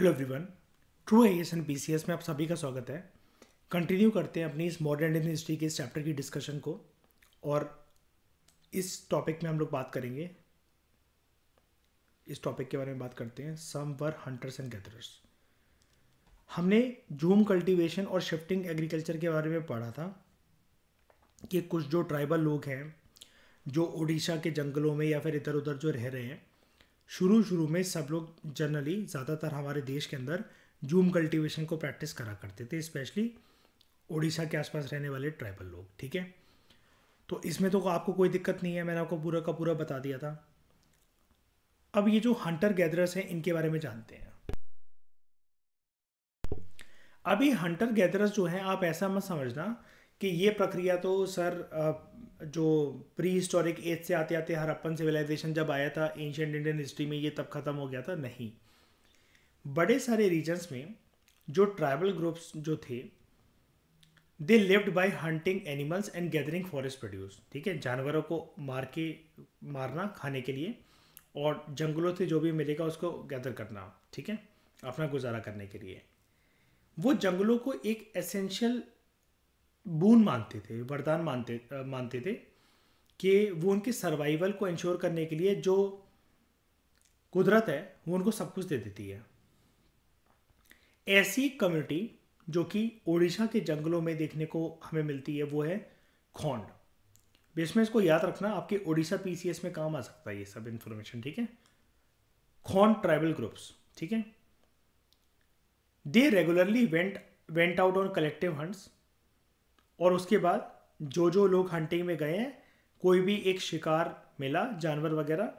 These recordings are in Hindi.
Hello everyone true S N P C S में आप सभी का स्वागत है कंटिन्यू करते हैं अपनी इस मॉडर्न इंडियन हिस्ट्री के इस चैप्टर की डिस्कशन को और इस टॉपिक में हम लोग बात करेंगे इस टॉपिक के बारे में बात करते हैं some were hunters and gatherers हमने जूम कल्टीवेशन और शिफ्टिंग एग्रीकल्चर के बारे में पढ़ा था कि कुछ जो ट्राइबल लोग हैं जो ओडिशा के जंगलों में या फिर इधर उधर जो रह रहे हैं शुरू शुरू में सब लोग जनरली ज़्यादातर हमारे देश के अंदर जूम कल्टीवेशन को प्रैक्टिस करा करते थे स्पेशली उड़ीसा के आसपास रहने वाले ट्राइबल लोग ठीक है तो इसमें तो आपको कोई दिक्कत नहीं है मैंने आपको पूरा का पूरा बता दिया था अब ये जो हंटर गैदरर्स हैं इनके बारे में जानते हैं अभी हंटर गैदरर्स जो हैं आप ऐसा मत समझना कि ये प्रक्रिया तो सर जो प्री हिस्टोरिक एज से आते आते हरप्पन सिविलाइजेशन जब आया था एंशेंट इंडियन हिस्ट्री में ये तब ख़त्म हो गया था नहीं बड़े सारे रीजन्स में जो ट्राइबल ग्रुप्स जो थे they lived by hunting animals and gathering forest produce ठीक है जानवरों को मार के मारना खाने के लिए और जंगलों से जो भी मिलेगा उसको गैदर करना ठीक है अपना गुजारा करने के लिए वो जंगलों को एक एसेंशियल बून मानते थे वरदान मानते मानते थे कि वो उनके सर्वाइवल को इंश्योर करने के लिए जो कुदरत है वो उनको सब कुछ दे देती है ऐसी कम्युनिटी जो कि ओडिशा के जंगलों में देखने को हमें मिलती है वो है खोंड बेसमें इसको याद रखना आपके ओडिशा पीसीएस में काम आ सकता है ये सब इंफॉर्मेशन ठीक है खोंड ट्राइबल ग्रुप्स ठीक है they regularly went went out on collective hunts और उसके बाद जो जो लोग हंटिंग में गए हैं कोई भी एक शिकार मिला जानवर वगैरह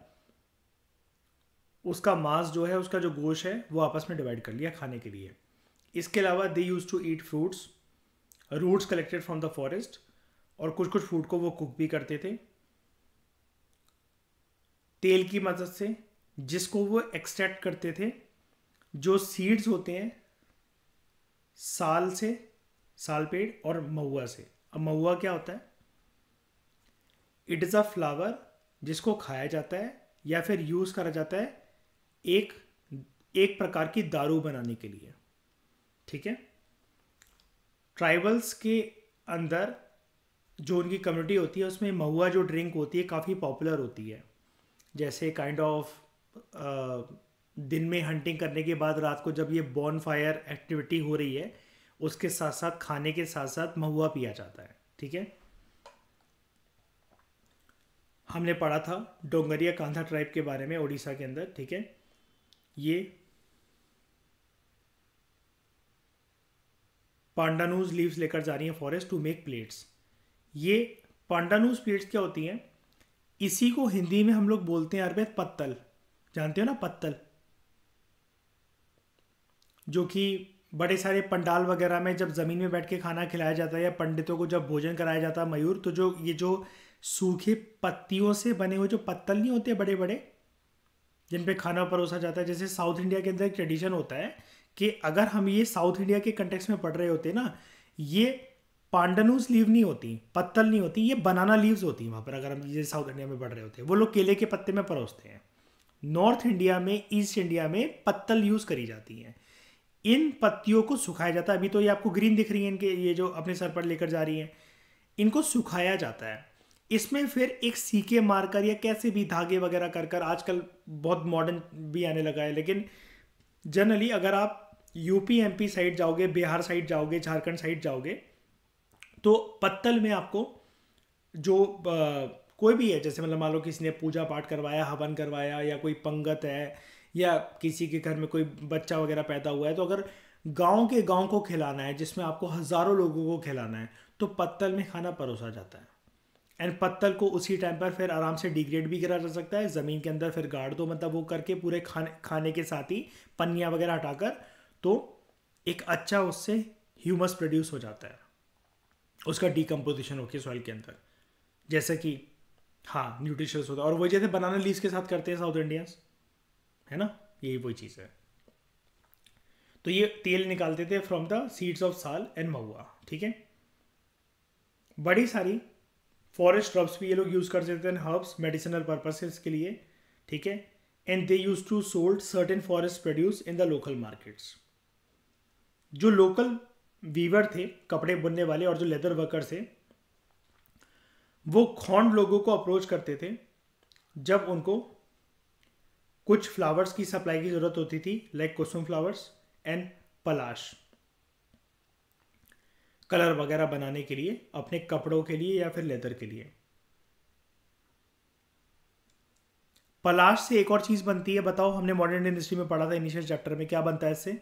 उसका मांस जो है उसका जो गोश है वो आपस में डिवाइड कर लिया खाने के लिए इसके अलावा they use to eat fruits roots collected from the forest और कुछ कुछ फूड को वो कुक भी करते थे तेल की मदद से जिसको वो एक्सट्रैक्ट करते थे जो सीड्स होते हैं साल से सालपेड़ और महुआ से अब महुआ क्या होता है इट इज़ अ फ्लावर जिसको खाया जाता है या फिर यूज़ करा जाता है एक एक प्रकार की दारू बनाने के लिए ठीक है ट्राइबल्स के अंदर जो उनकी कम्युनिटी होती है उसमें महुआ जो ड्रिंक होती है काफ़ी पॉपुलर होती है जैसे काइंड kind ऑफ of, दिन में हंटिंग करने के बाद रात को जब ये बॉन फायर एक्टिविटी हो रही है उसके साथ साथ खाने के साथ साथ महुआ पिया जाता है ठीक है हमने पढ़ा था डोंगरिया कांधा ट्राइब के बारे में ओडिशा के अंदर ठीक है ये पांडानूज लीव्स लेकर जा रही हैं फॉरेस्ट टू मेक प्लेट्स ये पांडानूज प्लेट्स क्या होती हैं इसी को हिंदी में हम लोग बोलते हैं अरबेद पत्तल जानते हो ना पत्तल जो कि बड़े सारे पंडाल वगैरह में जब ज़मीन में बैठ के खाना खिलाया जाता है या पंडितों को जब भोजन कराया जाता है मयूर तो जो ये जो सूखे पत्तियों से बने हुए जो पत्तल नहीं होते बड़े बड़े जिन पे खाना परोसा जाता है जैसे साउथ इंडिया के अंदर एक ट्रेडिशन होता है कि अगर हम ये साउथ इंडिया के कंटेक्स में पढ़ रहे होते ना ये पांडनूस लीव नहीं होती पत्तल नहीं होती ये बनाना लीव्स होती वहाँ पर अगर हम ये साउथ इंडिया में पढ़ रहे होते वो लोग केले के पत्ते में परोसते हैं नॉर्थ इंडिया में ईस्ट इंडिया में पत्तल यूज़ करी जाती हैं इन पत्तियों को सुखाया जाता है अभी तो ये आपको ग्रीन दिख रही है इनके ये जो अपने सर पर लेकर जा रही है इनको सुखाया जाता है इसमें फिर एक सीके मारकर या कैसे भी धागे वगैरह कर कर आजकल बहुत मॉडर्न भी आने लगा है लेकिन जनरली अगर आप यूपी पी साइड जाओगे बिहार साइड जाओगे झारखंड साइड जाओगे तो पत्तल में आपको जो आ, कोई भी है जैसे मतलब मान लो किसी ने पूजा पाठ करवाया हवन करवाया या कोई पंगत है या किसी के घर में कोई बच्चा वगैरह पैदा हुआ है तो अगर गांव के गांव को खिलाना है जिसमें आपको हज़ारों लोगों को खिलाना है तो पत्तल में खाना परोसा जाता है एंड पत्तल को उसी टाइम पर फिर आराम से डिग्रेड भी करा जा सकता है ज़मीन के अंदर फिर गाड़ दो मतलब वो करके पूरे खाने खाने के साथ ही पन्नियाँ वगैरह हटाकर तो एक अच्छा उससे ह्यूमस प्रोड्यूस हो जाता है उसका डिकम्पोजिशन होके सॉइल के अंदर जैसे कि हाँ न्यूट्रिशियस होता है और वो जैसे बनाना लीव्स के साथ करते हैं साउथ इंडियंस है ना यही वही चीज़ है तो ये तेल निकालते थे from the seeds of sal and mahua ठीक है बड़ी सारी फॉरेस्ट ड्रॉप्स भी ये लोग यूज़ करते थे हर्ब्स मेडिसिनल पर्पसेस के लिए ठीक है and they use to sold certain forest produce in the local markets जो लोकल वीवर थे कपड़े बुनने वाले और जो लेदर वर्कर थे वो खौंड लोगों को अप्रोच करते थे जब उनको कुछ फ्लावर्स की सप्लाई की ज़रूरत होती थी like kusum flowers and palash colour वगैरह बनाने के लिए अपने कपड़ों के लिए या फिर लेदर के लिए पलाश से एक और चीज़ बनती है बताओ हमने मॉडर्न इंडस्ट्री में पढ़ा था इनिशियल चैप्टर में क्या बनता है इससे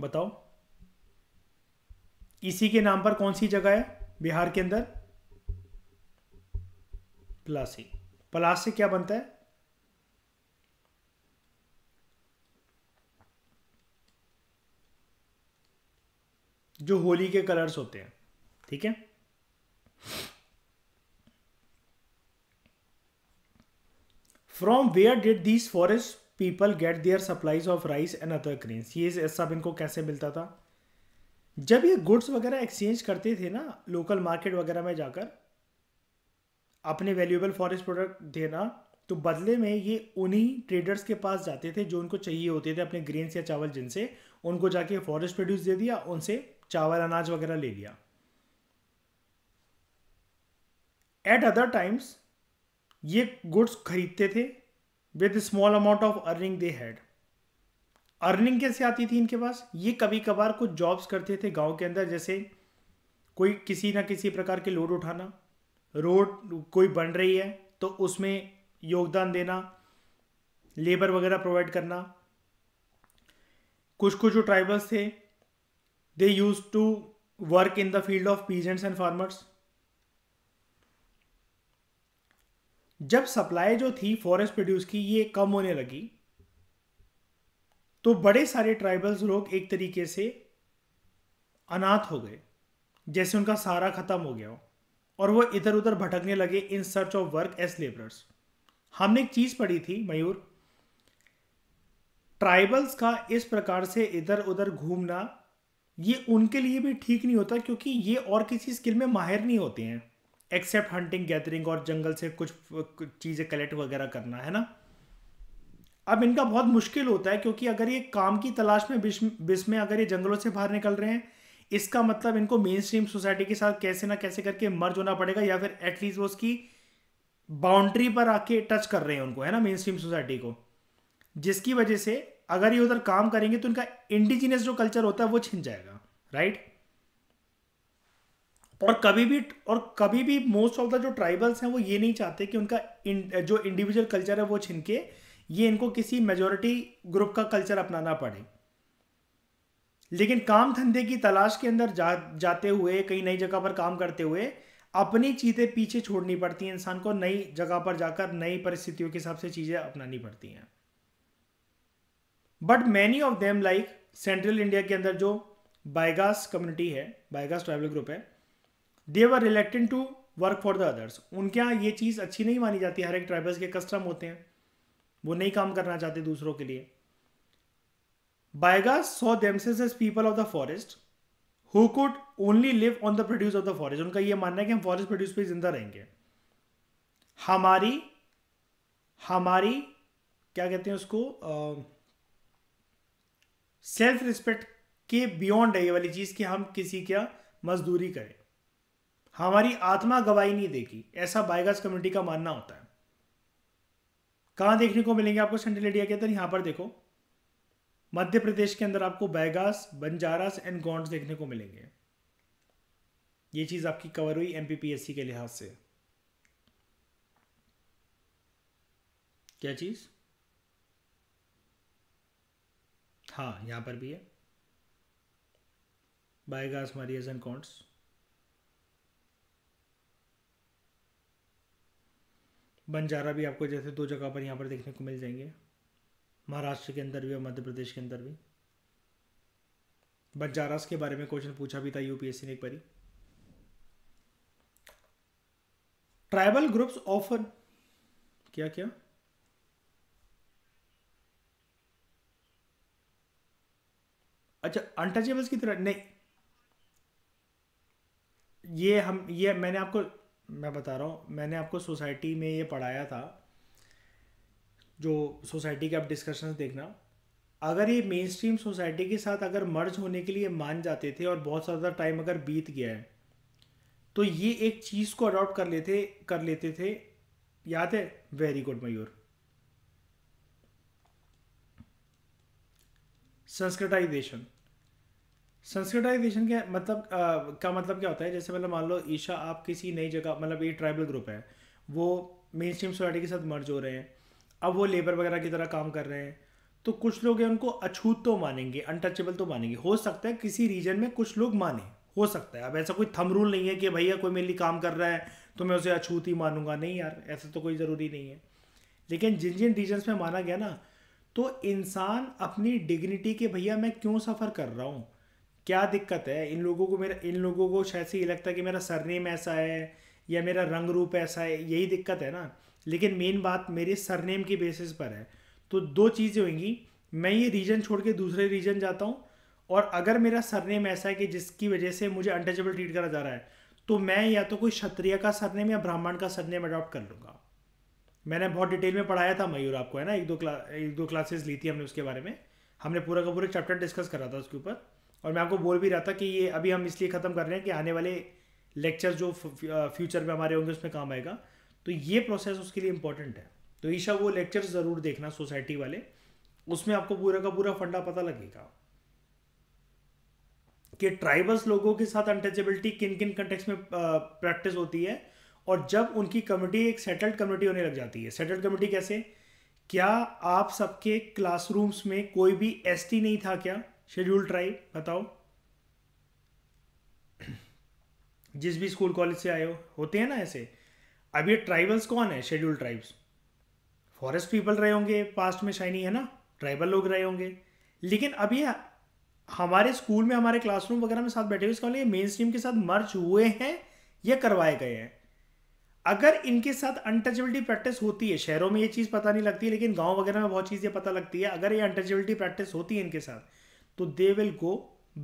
बताओ इसी के नाम पर कौन सी जगह है बिहार के अंदर ही प्लस से क्या बनता है जो होली के कलर्स होते हैं ठीक है from where did these forest people get their supplies of rice and other greens ये सब इनको कैसे मिलता था जब ये गुड्स वगैरह एक्सचेंज करते थे ना लोकल मार्केट वगैरह में जाकर अपने वैल्यूएबल फॉरेस्ट प्रोडक्ट देना तो बदले में ये उन्हीं ट्रेडर्स के पास जाते थे जो उनको चाहिए होते थे अपने ग्रेन्स या चावल जिनसे उनको जाके फॉरेस्ट प्रोड्यूस दे दिया उनसे चावल अनाज वगैरह ले लिया एट अदर टाइम्स ये गुड्स खरीदते थे with small amount of earning they had earning कैसे आती थी इनके पास ये कभी कभार कुछ जॉब्स करते थे गांव के अंदर जैसे कोई किसी ना किसी प्रकार के लोड उठाना रोड कोई बन रही है तो उसमें योगदान देना लेबर वगैरह प्रोवाइड करना कुछ कुछ जो ट्राइबल्स थे they use to work in the field of peasants and farmers जब सप्लाई जो थी फॉरेस्ट प्रोड्यूस की ये कम होने लगी तो बड़े सारे ट्राइबल्स लोग एक तरीके से अनाथ हो गए जैसे उनका सारा खत्म हो गया हो और वो इधर उधर भटकने लगे in search of work as labourers हमने एक चीज़ पढ़ी थी मयूर ट्राइबल्स का इस प्रकार से इधर उधर घूमना ये उनके लिए भी ठीक नहीं होता क्योंकि ये और किसी स्किल में माहिर नहीं होते हैं एक्सेप्ट हंटिंग गैदरिंग और जंगल से कुछ, चीज़ें कलेक्ट वगैरह करना है ना अब इनका बहुत मुश्किल होता है क्योंकि अगर ये काम की तलाश में बिस में अगर ये जंगलों से बाहर निकल रहे हैं इसका मतलब इनको मेन स्ट्रीम सोसाइटी के साथ कैसे ना कैसे करके मर्ज होना पड़ेगा या फिर एटलीस्ट वो उसकी बाउंड्री पर आके टच कर रहे हैं उनको है ना मेन स्ट्रीम सोसाइटी को जिसकी वजह से अगर ये उधर काम करेंगे तो इनका इंडिजिनियस जो कल्चर होता है वो छिन जाएगा राइट और कभी भी और कभी भी मोस्ट ऑफ द जो ट्राइबल्स हैं वो ये नहीं चाहते कि उनका इन, जो इंडिविजुअल कल्चर है वो छिनके ये इनको किसी मेजोरिटी ग्रुप का कल्चर अपनाना पड़े लेकिन काम धंधे की तलाश के अंदर जा जाते हुए कई नई जगह पर काम करते हुए अपनी चीज़ें पीछे छोड़नी पड़ती हैं इंसान को नई जगह पर जाकर नई परिस्थितियों के हिसाब से चीज़ें अपनानी पड़ती हैं but many of them like central India के अंदर जो बायगास कम्युनिटी है बायगास ट्राइबल ग्रुप है they were reluctant to work for the others उनके यहाँ ये चीज़ अच्छी नहीं मानी जाती हर एक ट्राइबल्स के कस्टम होते हैं वो नहीं काम करना चाहते दूसरों के लिए Baigas saw themselves as people of the forest who could only live on the produce of the forest. उनका यह मानना है कि हम forest produce पर जिंदा रहेंगे हमारी हमारी क्या कहते हैं उसको सेल्फ uh, रिस्पेक्ट के बियॉन्ड है ये वाली चीज़ कि हम किसी क्या मजदूरी करें हमारी आत्मा गवाही नहीं देगी ऐसा बायगास कम्युनिटी का मानना होता है कहां देखने को मिलेंगे आपको सेंट्रल इंडिया के अंदर यहां पर देखो मध्य प्रदेश के अंदर आपको बैगास बंजारास एंड गौंड देखने को मिलेंगे ये चीज़ आपकी कवर हुई एम के लिहाज से क्या चीज़ हाँ यहां पर भी है बायगास मारियस एंड कॉन्ट्स बंजारा भी आपको जैसे दो जगह पर यहां पर देखने को मिल जाएंगे महाराष्ट्र के अंदर भी और मध्य प्रदेश के अंदर भी बंजारास के बारे में क्वेश्चन पूछा भी था यूपीएससी ने एक बारी ट्राइबल ग्रुप्स ऑफर क्या क्या अच्छा अनटचेबल्स की तरह नहीं ये हम ये मैंने आपको मैं बता रहा हूं मैंने आपको सोसाइटी में ये पढ़ाया था जो सोसाइटी के आप डिस्कशन देखना अगर ये मेन स्ट्रीम सोसाइटी के साथ अगर मर्ज होने के लिए मान जाते थे और बहुत ज़्यादा टाइम अगर बीत गया है तो ये एक चीज़ को अडॉप्ट कर लेते कर लेते थे याद है very good Mayur sanskritisation sanskritisation के मतलब आ, का मतलब क्या होता है जैसे मतलब मान लो ईशा आप किसी नई जगह मतलब ये ट्राइबल ग्रुप है वो मेन स्ट्रीम सोसाइटी के साथ मर्ज हो रहे हैं अब वो लेबर वगैरह की तरह काम कर रहे हैं तो कुछ लोग हैं उनको अछूत तो मानेंगे अनटचेबल तो मानेंगे हो सकता है किसी रीजन में कुछ लोग माने हो सकता है अब ऐसा कोई थम रूल नहीं है कि भैया कोई मेरे लिए काम कर रहा है तो मैं उसे अछूत ही मानूंगा नहीं यार ऐसा तो कोई ज़रूरी नहीं है लेकिन जिन जिन रीजन्स में माना गया ना तो इंसान अपनी डिग्निटी के भैया मैं क्यों सफ़र कर रहा हूँ क्या दिक्कत है इन लोगों को मेरा इन लोगों को शायद से ये लगता है कि मेरा सरनेम ऐसा है या मेरा रंग रूप ऐसा है यही दिक्कत है ना लेकिन मेन बात मेरे सरनेम के बेसिस पर है तो दो चीज़ें होंगी मैं ये रीजन छोड़ के दूसरे रीजन जाता हूँ और अगर मेरा सरनेम ऐसा है कि जिसकी वजह से मुझे अनटचेबल ट्रीट करा जा रहा है तो मैं या तो कोई क्षत्रिय का सरनेम या ब्राह्मण का सरनेम अडॉप्ट कर लूँगा मैंने बहुत डिटेल में पढ़ाया था मयूर आपको है ना एक दो क्ला एक दो क्लासेस ली थी हमने उसके बारे में हमने पूरा का पूरा चैप्टर डिस्कस करा था उसके ऊपर और मैं आपको बोल भी रहा था कि ये अभी हम इसलिए ख़त्म कर रहे हैं कि आने वाले लेक्चर जो फ्यूचर में हमारे होंगे उसमें काम आएगा तो ये प्रोसेस उसके लिए इंपॉर्टेंट है तो ईशा वो लेक्चर ज़रूर देखना सोसाइटी वाले उसमें आपको पूरा का पूरा फंडा पता लगेगा कि ट्राइबल्स लोगों के साथ अनटचेबिलिटी किन किन कंटेक्स में प्रैक्टिस होती है और जब उनकी कम्युनिटी एक सेटल्ड कम्युनिटी होने लग जाती है सेटल्ड कम्युनिटी कैसे क्या आप सबके क्लासरूम्स में कोई भी एस नहीं था क्या शेड्यूल ट्राइब बताओ जिस भी स्कूल कॉलेज से आए हो होते हैं ना ऐसे अब ये ट्राइबल्स कौन है शेड्यूल ट्राइब्स फॉरेस्ट पीपल रहे होंगे पास्ट में शाइनी है ना ट्राइबल लोग रहे होंगे लेकिन अब ये हमारे स्कूल में हमारे क्लासरूम वगैरह में साथ बैठे हुए इसका मेन मतलब स्ट्रीम के साथ मर्च हुए हैं या करवाए गए हैं अगर इनके साथ अनटचेबिलिटी प्रैक्टिस होती है शहरों में ये चीज़ पता नहीं लगती है लेकिन गांव वगैरह में बहुत चीज़ें पता लगती है अगर ये अनटचेबिलिटी प्रैक्टिस होती है इनके साथ तो they will go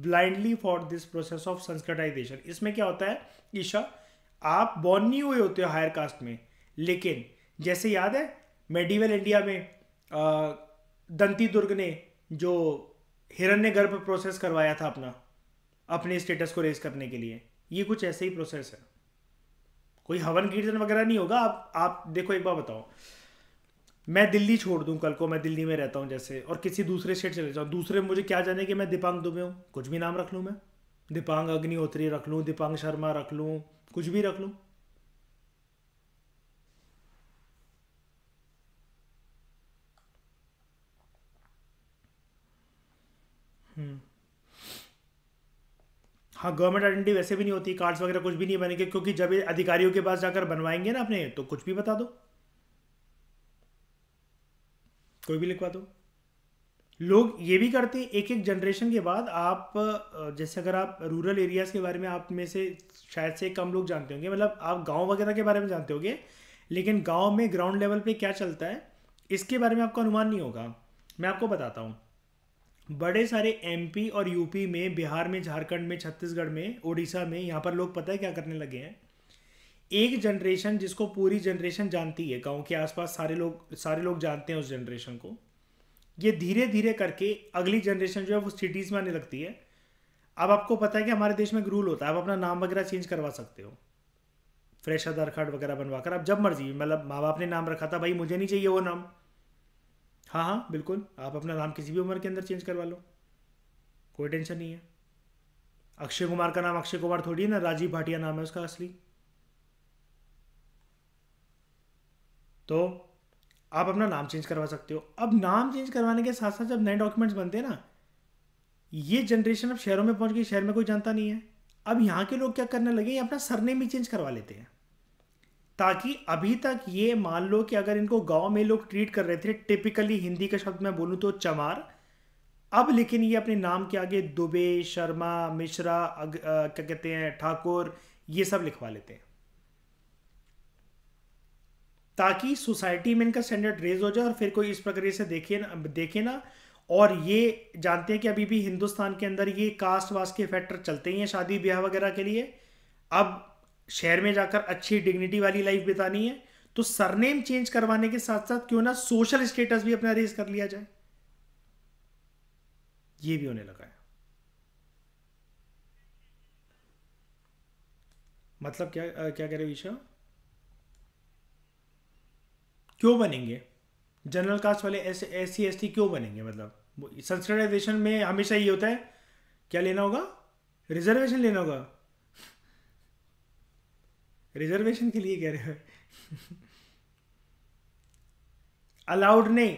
blindly for this process of sanskritisation इसमें क्या होता है ईशा आप बॉर्न नहीं हुए होते हो हायर कास्ट में लेकिन जैसे याद है मेडिवल इंडिया में दंती दुर्ग ने जो हिरण्य गर्भ प्रोसेस करवाया था अपना अपने स्टेटस को रेज करने के लिए ये कुछ ऐसे ही प्रोसेस है कोई हवन कीर्तन वगैरह नहीं होगा आप आप देखो एक बार बताओ मैं दिल्ली छोड़ दूं कल को मैं दिल्ली में रहता हूं जैसे और किसी दूसरे स्टेट चले जाऊं दूसरे मुझे क्या जाने कि मैं दीपांग दुबे हूं कुछ भी नाम रख लूँ मैं दीपांग अग्निहोत्री रख लूँ दीपांग शर्मा रख लूँ कुछ भी रख लो हम्म हाँ गवर्नमेंट आइडेंटिटी वैसे भी नहीं होती कार्ड्स वगैरह कुछ भी नहीं बनेंगे क्योंकि जब अधिकारियों के पास जाकर बनवाएंगे ना अपने तो कुछ भी बता दो कोई भी लिखवा दो लोग ये भी करते हैं एक एक जनरेशन के बाद आप जैसे अगर आप रूरल एरियाज़ के बारे में आप में से शायद से कम लोग जानते होंगे मतलब आप गांव वगैरह के बारे में जानते होंगे लेकिन गांव में ग्राउंड लेवल पे क्या चलता है इसके बारे में आपको अनुमान नहीं होगा मैं आपको बताता हूँ बड़े सारे एम और यूपी में बिहार में झारखंड में छत्तीसगढ़ में उड़ीसा में यहाँ पर लोग पता है क्या करने लगे हैं एक जनरेशन जिसको पूरी जनरेशन जानती है गाँव के आसपास सारे लोग सारे लोग जानते हैं उस जनरेशन को ये धीरे धीरे करके अगली जनरेशन जो है वो सिटीज़ में आने लगती है अब आपको पता है कि हमारे देश में एक रूल होता है आप अपना नाम वगैरह चेंज करवा सकते हो फ्रेश आधार कार्ड वगैरह बनवा कर आप जब मर्जी मतलब माँ बाप ने नाम रखा था भाई मुझे नहीं चाहिए वो नाम हाँ हाँ बिल्कुल आप अपना नाम किसी भी उम्र के अंदर चेंज करवा लो कोई टेंशन नहीं है अक्षय कुमार का नाम अक्षय कुमार थोड़ी है ना राजीव भाटिया नाम है उसका असली तो आप अपना नाम चेंज करवा सकते हो अब नाम चेंज करवाने के साथ साथ जब नए डॉक्यूमेंट्स बनते हैं ना ये जनरेशन अब शहरों में पहुंच गई शहर में कोई जानता नहीं है अब यहाँ के लोग क्या करने लगे ये अपना सरनेम भी चेंज करवा लेते हैं ताकि अभी तक ये मान लो कि अगर इनको गांव में लोग ट्रीट कर रहे थे टिपिकली हिंदी के शब्द मैं बोलूँ तो चमार अब लेकिन ये अपने नाम के आगे दुबे शर्मा मिश्रा क्या कहते हैं ठाकुर ये सब लिखवा लेते हैं ताकि सोसाइटी में इनका स्टैंडर्ड रेज हो जाए और फिर कोई इस प्रक्रिया से देखे ना देखे ना और ये जानते हैं कि अभी भी हिंदुस्तान के अंदर ये कास्ट वास्ट के फैक्टर चलते ही हैं शादी ब्याह वगैरह के लिए अब शहर में जाकर अच्छी डिग्निटी वाली लाइफ बितानी है तो सरनेम चेंज करवाने के साथ साथ क्यों ना सोशल स्टेटस भी अपना रेज कर लिया जाए ये भी होने लगा है मतलब क्या क्या कह रहे विषय क्यों बनेंगे जनरल कास्ट वाले S S C S T क्यों बनेंगे मतलब संस्करणिजेशन में हमेशा ये होता है क्या लेना होगा रिजर्वेशन लेना होगा रिजर्वेशन के लिए कह रहे हो अलाउड नहीं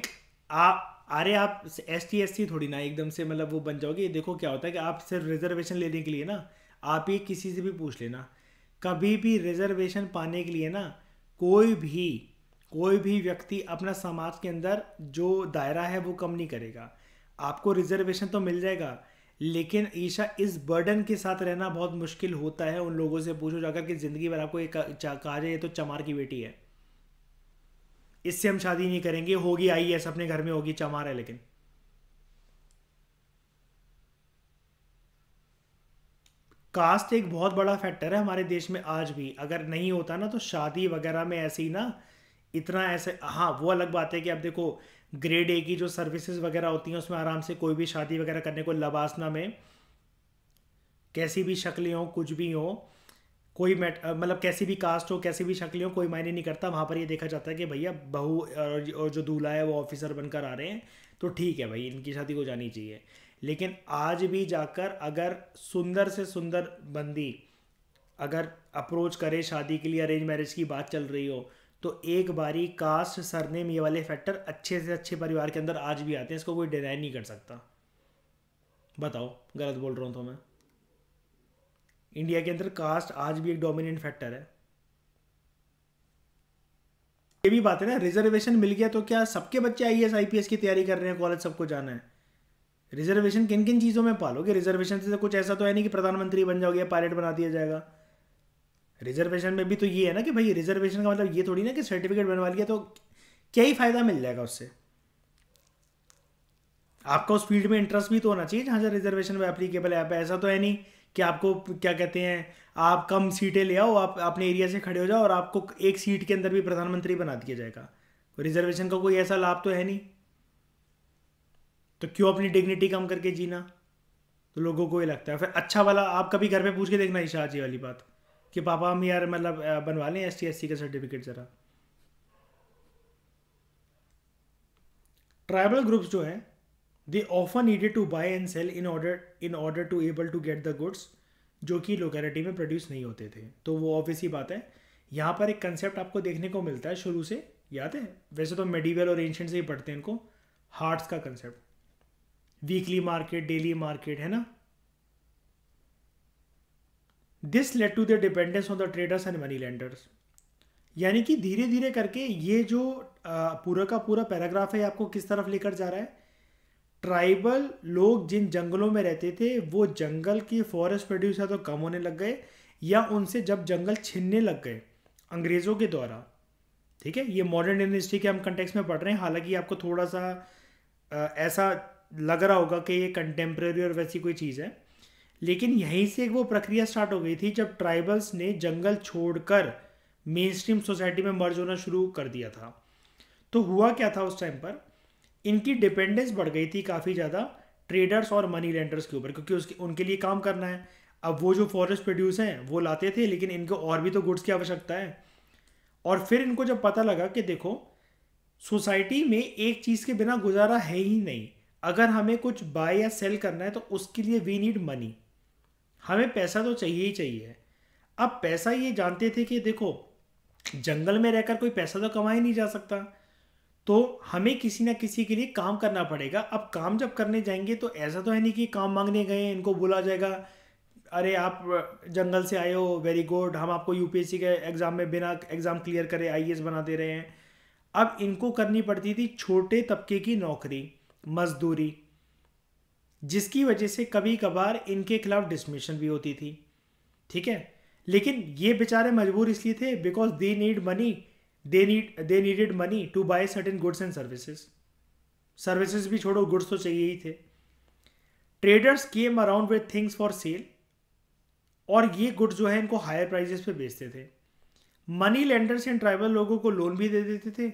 आप अरे आप एस टी एस सी थोड़ी ना एकदम से मतलब वो बन जाओगे देखो क्या होता है कि आप सिर्फ रिजर्वेशन लेने के लिए ना आप ही किसी से भी पूछ लेना कभी भी रिजर्वेशन पाने के लिए ना कोई भी कोई भी व्यक्ति अपना समाज के अंदर जो दायरा है वो कम नहीं करेगा आपको रिजर्वेशन तो मिल जाएगा लेकिन ईशा इस बर्डन के साथ रहना बहुत मुश्किल होता है उन लोगों से पूछो जाकर कि ज़िंदगी भर आपको एक कार्य तो चमार की बेटी है इससे हम शादी नहीं करेंगे होगी आई एस अपने घर में होगी चमार है लेकिन कास्ट एक बहुत बड़ा फैक्टर है हमारे देश में आज भी अगर नहीं होता ना तो शादी वगैरह में ऐसे ही ना इतना ऐसे हाँ वो अलग बात है कि अब देखो ग्रेड ए की जो सर्विसेज वगैरह होती हैं उसमें आराम से कोई भी शादी वगैरह करने को लबासना में कैसी भी शक्लें हों कुछ भी हो कोई मैट मतलब कैसी भी कास्ट हो कैसी भी शक्लें हो कोई मायने नहीं करता वहाँ पर ये देखा जाता है कि भैया बहू और जो दूल्हा है वो ऑफिसर बनकर आ रहे हैं तो ठीक है भाई इनकी शादी को जानी चाहिए लेकिन आज भी जाकर अगर सुंदर से सुंदर बंदी अगर अप्रोच करे शादी के लिए अरेंज मैरिज की बात चल रही हो तो एक बारी कास्ट सरनेम ये वाले फैक्टर अच्छे से अच्छे परिवार के अंदर आज भी आते हैं इसको कोई डिनाई नहीं कर सकता बताओ गलत बोल रहा हूँ तो मैं इंडिया के अंदर कास्ट आज भी एक डोमिनेंट फैक्टर है ये भी बात है ना रिजर्वेशन मिल गया तो क्या सबके बच्चे आई एस आई की तैयारी कर रहे हैं कॉलेज सबको जाना है रिजर्वेशन किन किन चीज़ों में पालोगे रिजर्वेशन से तो कुछ ऐसा तो है नहीं कि प्रधानमंत्री बन जाओगे पायलट बना दिया जाएगा रिजर्वेशन में भी तो ये है ना कि भाई रिजर्वेशन का मतलब ये थोड़ी ना कि सर्टिफिकेट बनवा लिया तो क्या ही फायदा मिल जाएगा उससे आपका उस फील्ड में इंटरेस्ट भी तो होना चाहिए जहाँ से रिजर्वेशन में एप्लीकेबल है ऐसा तो है नहीं कि आपको क्या कहते हैं आप कम सीटें ले आओ आप अपने एरिया से खड़े हो जाओ और आपको एक सीट के अंदर भी प्रधानमंत्री बना दिया जाएगा रिजर्वेशन का कोई ऐसा लाभ तो है नहीं तो क्यों अपनी डिग्निटी कम करके जीना तो लोगों को ये लगता है फिर अच्छा वाला आप कभी घर पे पूछ के देखना ईशा जी वाली बात कि पापा हम यार मतलब बनवा लें एस टी एस सी का सर्टिफिकेट ज़रा ट्राइबल ग्रुप्स जो हैं they often needed to buy and sell in order in order to able to get the goods जो कि लोकेलिटी में प्रोड्यूस नहीं होते थे तो वो ऑब्वियस ही बात है यहाँ पर एक कंसेप्ट आपको देखने को मिलता है शुरू से याद है वैसे तो मेडिवल और एंशंट से ही पढ़ते हैं इनको हार्ट्स का concept weekly market daily market है ना this led to the dependence on the traders and money lenders यानी कि धीरे धीरे करके ये जो पूरा का पूरा पैराग्राफ है आपको किस तरफ लेकर जा रहा है ट्राइबल लोग जिन जंगलों में रहते थे वो जंगल की फॉरेस्ट प्रोड्यूस है तो कम होने लग गए या उनसे जब जंगल छीनने लग गए अंग्रेज़ों के द्वारा ठीक है ये मॉडर्न इंडस्ट्री के हम कंटेक्स में पढ़ रहे हैं हालांकि आपको थोड़ा सा आ, ऐसा लग रहा होगा कि ये कंटेम्प्रेरी और वैसी कोई चीज़ है लेकिन यहीं से एक वो प्रक्रिया स्टार्ट हो गई थी जब ट्राइबल्स ने जंगल छोड़कर मेन स्ट्रीम सोसाइटी में मर्ज होना शुरू कर दिया था तो हुआ क्या था उस टाइम पर इनकी डिपेंडेंस बढ़ गई थी काफ़ी ज़्यादा ट्रेडर्स और मनी लेंडर्स के ऊपर क्योंकि उसके उनके लिए काम करना है अब वो जो फॉरेस्ट प्रोड्यूस हैं वो लाते थे लेकिन इनको और भी तो गुड्स की आवश्यकता है और फिर इनको जब पता लगा कि देखो सोसाइटी में एक चीज़ के बिना गुजारा है ही नहीं अगर हमें कुछ बाय या सेल करना है तो उसके लिए वी नीड मनी हमें पैसा तो चाहिए ही चाहिए अब पैसा ये जानते थे कि देखो जंगल में रहकर कोई पैसा तो कमा ही नहीं जा सकता तो हमें किसी ना किसी के लिए काम करना पड़ेगा अब काम जब करने जाएंगे तो ऐसा तो है नहीं कि काम मांगने गए इनको बोला जाएगा अरे आप जंगल से आए हो वेरी गुड हम आपको यूपीएससी के एग्ज़ाम में बिना एग्ज़ाम क्लियर करे आई e बना दे रहे हैं अब इनको करनी पड़ती थी छोटे तबके की नौकरी मजदूरी जिसकी वजह से कभी कभार इनके खिलाफ डिसमिशन भी होती थी ठीक है लेकिन ये बेचारे मजबूर इसलिए थे because they need money they need they needed money to buy certain goods and services services भी छोड़ो गुड्स तो चाहिए ही थे traders came around with things for sale और ये गुड्स जो है इनको हायर प्राइजेस पे बेचते थे मनी लेंडर्स एंड ट्राइबल लोगों को लोन भी दे देते थे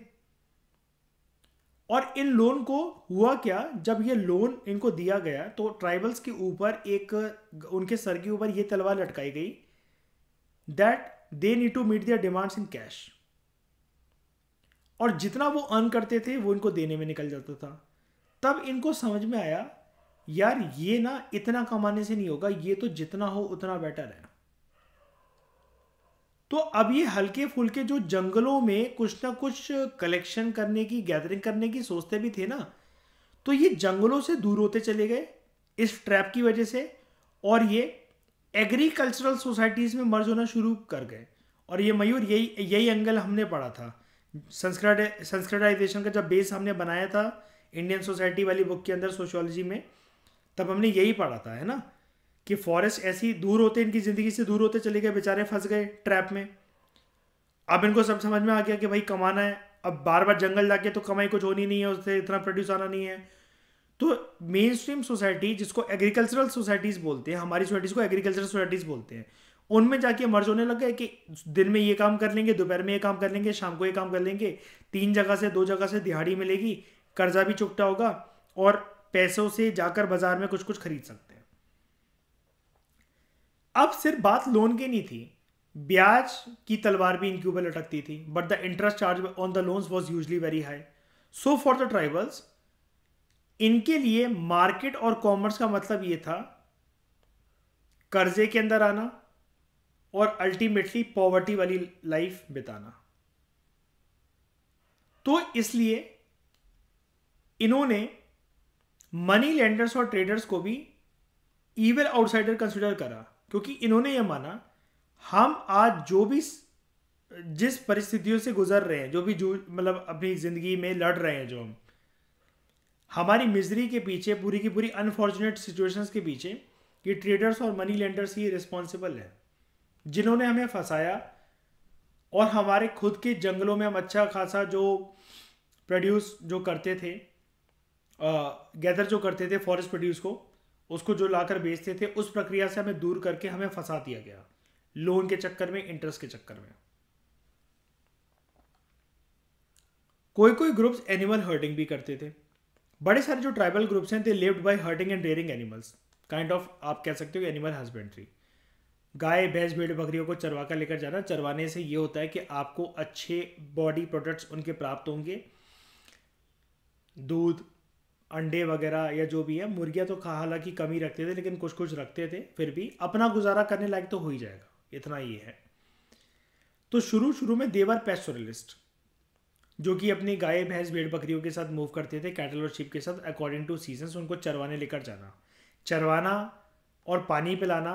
और इन लोन को हुआ क्या जब ये लोन इनको दिया गया तो ट्राइबल्स के ऊपर एक उनके सर के ऊपर ये तलवार लटकाई गई that they need to meet their demands in cash और जितना वो अर्न करते थे वो इनको देने में निकल जाता था तब इनको समझ में आया यार ये ना इतना कमाने से नहीं होगा ये तो जितना हो उतना बेटर है तो अब ये हल्के फुल्के जो जंगलों में कुछ ना कुछ कलेक्शन करने की गैदरिंग करने की सोचते भी थे ना तो ये जंगलों से दूर होते चले गए इस ट्रैप की वजह से और ये एग्रीकल्चरल सोसाइटीज़ में मर्ज होना शुरू कर गए और ये मयूर यही यही एंगल हमने पढ़ा था संस्कृत का जब बेस हमने बनाया था इंडियन सोसाइटी वाली बुक के अंदर सोशियोलॉजी में तब हमने यही पढ़ा था है ना कि फॉरेस्ट ऐसी दूर होते इनकी ज़िंदगी से दूर होते चले गए बेचारे फंस गए ट्रैप में अब इनको सब समझ में आ गया कि भाई कमाना है अब बार बार जंगल जाके तो कमाई कुछ होनी नहीं है उससे इतना प्रोड्यूस आना नहीं है तो मेन स्ट्रीम सोसाइटी जिसको एग्रीकल्चरल सोसाइटीज़ बोलते हैं हमारी सोसाइटीज़ को एग्रीकल्चरल सोसाइटीज़ बोलते हैं उनमें जाके मर्ज होने लग गए कि दिन में ये काम कर लेंगे दोपहर में ये काम कर लेंगे शाम को ये काम कर लेंगे तीन जगह से दो जगह से दिहाड़ी मिलेगी कर्जा भी चुकता होगा और पैसों से जाकर बाजार में कुछ कुछ खरीद सकते हैं अब सिर्फ बात लोन की नहीं थी ब्याज की तलवार भी इनके ऊपर लटकती थी but the interest charged on the loans was usually very high so for the tribals इनके लिए मार्केट और कॉमर्स का मतलब ये था कर्जे के अंदर आना और अल्टीमेटली पॉवर्टी वाली लाइफ बिताना तो इसलिए इन्होंने मनी लेंडर्स और ट्रेडर्स को भी ईवेल आउटसाइडर कंसिडर करा क्योंकि इन्होंने ये माना हम आज जो भी जिस परिस्थितियों से गुजर रहे हैं जो भी जू मतलब अपनी ज़िंदगी में लड़ रहे हैं जो हम हमारी मिजरी के पीछे पूरी की पूरी अनफॉर्चुनेट सिचुएशंस के पीछे ये ट्रेडर्स और मनी लेंडर्स ही रिस्पॉन्सिबल है जिन्होंने हमें फंसाया और हमारे खुद के जंगलों में हम अच्छा खासा जो प्रोड्यूस जो करते थे गैदर जो करते थे फॉरेस्ट प्रोड्यूस को उसको जो लाकर बेचते थे उस प्रक्रिया से हमें दूर करके हमें फंसा दिया गया लोन के चक्कर में इंटरेस्ट के चक्कर में कोई कोई ग्रुप्स एनिमल हर्डिंग भी करते थे बड़े सारे जो ट्राइबल ग्रुप्स हैं they lived by herding and rearing animals kind of आप कह सकते हो एनिमल हस्बेंड्री गाय भैंस भेड़ बकरियों को चरवा कर लेकर जाना चरवाने से ये होता है कि आपको अच्छे बॉडी प्रोडक्ट्स उनके प्राप्त होंगे दूध अंडे वगैरह या जो भी है मुर्गियाँ तो खा हालांकि कमी रखते थे लेकिन कुछ कुछ रखते थे फिर भी अपना गुजारा करने लायक तो हो ही जाएगा इतना ही है तो शुरू शुरू में देवर पेस्टोरलिस्ट जो कि अपनी गाय भैंस भेड़ बकरियों के साथ मूव करते थे कैटल और शिप के साथ अकॉर्डिंग टू सीजन उनको चरवाने लेकर जाना चरवाना और पानी पिलाना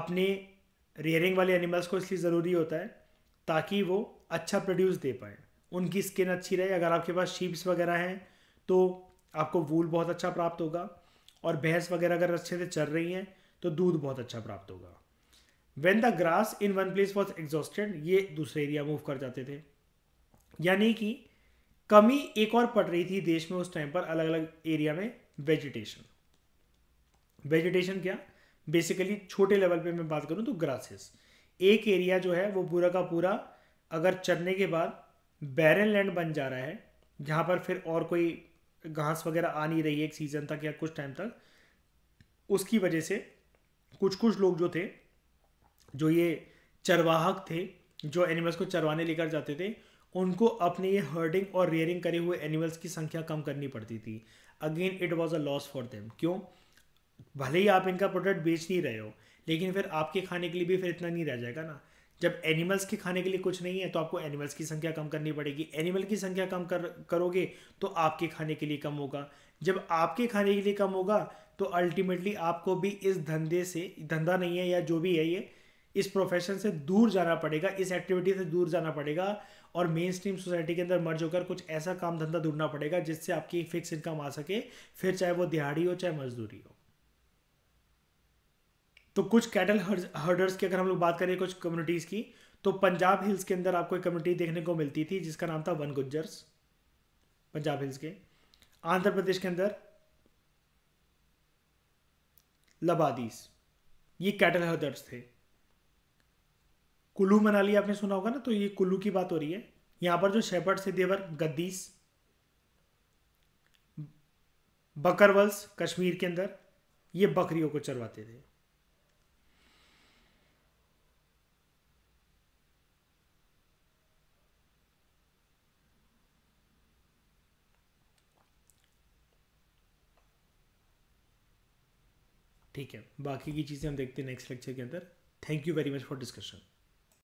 अपने रेयरिंग वाले एनिमल्स को इसलिए ज़रूरी होता है ताकि वो अच्छा प्रोड्यूस दे पाए उनकी स्किन अच्छी रहे अगर आपके पास शीप्स वगैरह हैं तो आपको वूल बहुत अच्छा प्राप्त होगा और भैंस वगैरह अगर अच्छे से चल रही हैं तो दूध बहुत अच्छा प्राप्त होगा when the grass in one place was exhausted ये दूसरे एरिया मूव कर जाते थे यानी कि कमी एक और पड़ रही थी देश में उस टाइम पर अलग अलग एरिया में वेजिटेशन वेजिटेशन क्या बेसिकली छोटे लेवल पे मैं बात करूँ तो ग्रासेस एक एरिया जो है वो पूरा का पूरा अगर चरने के बाद बैरन लैंड बन जा रहा है जहां पर फिर और कोई घास वगैरह आ नहीं रही है एक सीज़न तक या कुछ टाइम तक उसकी वजह से कुछ कुछ लोग जो थे जो ये चरवाहक थे जो एनिमल्स को चरवाने लेकर जाते थे उनको अपने ये हर्डिंग और रेयरिंग करे हुए एनिमल्स की संख्या कम करनी पड़ती थी again it was a loss for them क्यों भले ही आप इनका प्रोडक्ट बेच नहीं रहे हो लेकिन फिर आपके खाने के लिए भी फिर इतना नहीं रह जाएगा ना जब एनिमल्स के खाने के लिए कुछ नहीं है तो आपको एनिमल्स की संख्या कम करनी पड़ेगी एनिमल की संख्या कम कर करोगे तो आपके खाने के लिए कम होगा जब आपके खाने के लिए कम होगा तो अल्टीमेटली आपको भी इस धंधे से धंधा नहीं है या जो भी है ये इस प्रोफेशन से दूर जाना पड़ेगा इस एक्टिविटी से दूर जाना पड़ेगा और मेन स्ट्रीम सोसाइटी के अंदर मर्ज होकर कुछ ऐसा काम धंधा ढूंढना पड़ेगा जिससे आपकी फिक्स इनकम आ सके फिर चाहे वो दिहाड़ी हो चाहे मजदूरी हो तो कुछ कैटल हर्डर्स की अगर हम लोग बात करें कुछ कम्युनिटीज़ की तो पंजाब हिल्स के अंदर आपको एक कम्युनिटी देखने को मिलती थी जिसका नाम था वन गुज्जर्स पंजाब हिल्स के आंध्र प्रदेश के अंदर लबादीस ये कैटल हर्डर्स थे कुल्लू मनाली आपने सुना होगा ना तो ये कुल्लू की बात हो रही है यहाँ पर जो शेपर्ड थे देवर गद्दीस बकरवल्स कश्मीर के अंदर ये बकरियों को चरवाते थे ठीक है बाकी की चीज़ें हम देखते हैं नेक्स्ट लेक्चर के अंदर thank you very much for discussion